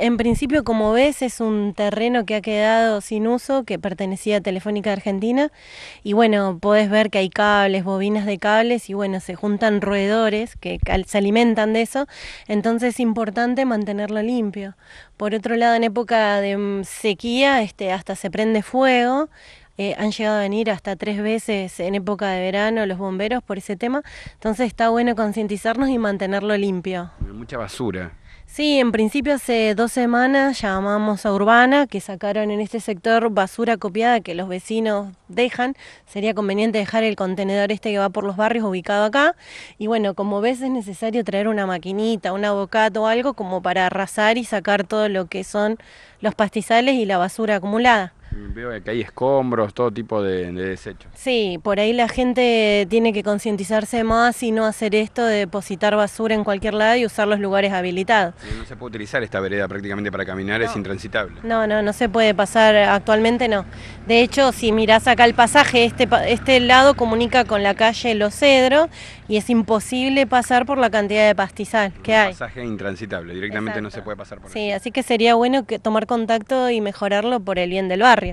En principio, como ves, es un terreno que ha quedado sin uso, que pertenecía a Telefónica Argentina. Y bueno, podés ver que hay cables, bobinas de cables, y bueno, se juntan roedores que se alimentan de eso. Entonces es importante mantenerlo limpio. Por otro lado, en época de mm, sequía, este, hasta se prende fuego. Eh, han llegado a venir hasta tres veces en época de verano los bomberos por ese tema. Entonces está bueno concientizarnos y mantenerlo limpio basura. Sí, en principio hace dos semanas llamamos a Urbana que sacaron en este sector basura copiada que los vecinos dejan. Sería conveniente dejar el contenedor este que va por los barrios ubicado acá. Y bueno, como ves es necesario traer una maquinita, un abocado o algo como para arrasar y sacar todo lo que son los pastizales y la basura acumulada. Veo que hay escombros, todo tipo de, desechos. Sí, por ahí la gente tiene que concientizarse más y no hacer esto de depositar basura en cualquier lado y usar los lugares habilitados. no se puede utilizar esta vereda prácticamente para caminar, es intransitable. No, no, no se puede pasar, actualmente no. De hecho, si mirás acá el pasaje, este, este lado comunica con la calle Los Cedros y es imposible pasar por la cantidad de pastizal que hay. Un pasaje intransitable, directamente no se puede pasar por Sí, así que sería bueno que tomar contacto y mejorarlo por el bien del barrio.